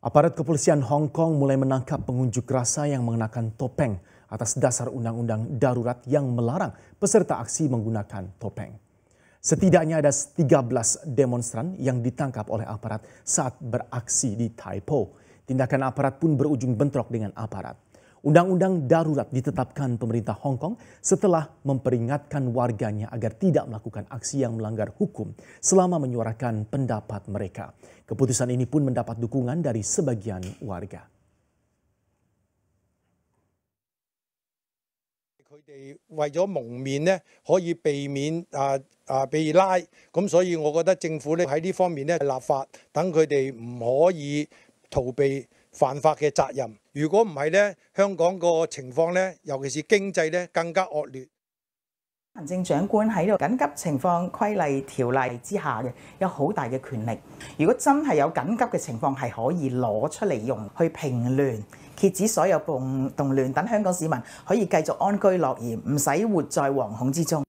Aparat kepolisian Hong Kong mulai menangkap pengunjuk rasa yang mengenakan topeng atas dasar undang-undang darurat yang melarang peserta aksi menggunakan topeng. Setidaknya ada 13 demonstran yang ditangkap oleh aparat saat beraksi di Taipo. Tindakan aparat pun berujung bentrok dengan aparat. Undang-undang darurat ditetapkan pemerintah Hong Kong setelah memperingatkan warganya agar tidak melakukan aksi yang melanggar hukum selama menyuarakan pendapat mereka. Keputusan ini pun mendapat dukungan dari sebagian warga. 犯法嘅責任。如果唔係咧，香港個情況咧，尤其是經濟咧，更加惡劣。行政長官喺度緊急情況規例條例之下嘅，有好大嘅權力。如果真係有緊急嘅情況，係可以攞出嚟用去平亂、遏止所有動動亂，等香港市民可以繼續安居樂業，唔使活在惶恐之中。